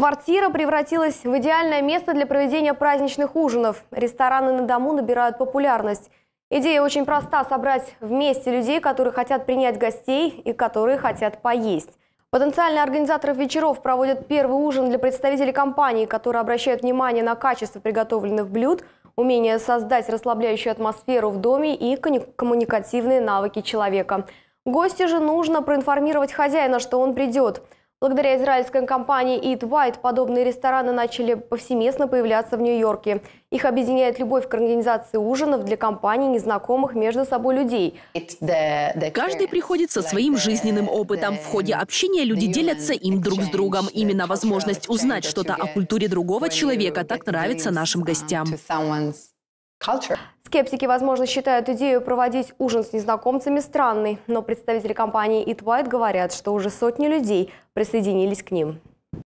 Квартира превратилась в идеальное место для проведения праздничных ужинов. Рестораны на дому набирают популярность. Идея очень проста – собрать вместе людей, которые хотят принять гостей и которые хотят поесть. Потенциальные организаторы вечеров проводят первый ужин для представителей компании, которые обращают внимание на качество приготовленных блюд, умение создать расслабляющую атмосферу в доме и коммуникативные навыки человека. Гостю же нужно проинформировать хозяина, что он придет – Благодаря израильской компании Eat White подобные рестораны начали повсеместно появляться в Нью-Йорке. Их объединяет любовь к организации ужинов для компаний незнакомых между собой людей. Каждый приходит со своим жизненным опытом. В ходе общения люди делятся им друг с другом. Именно возможность узнать что-то о культуре другого человека так нравится нашим гостям culture. Скептики, возможно, считают идею проводить ужин с незнакомцами странной, но представители компании Eat говорят, что уже сотни людей присоединились к ним.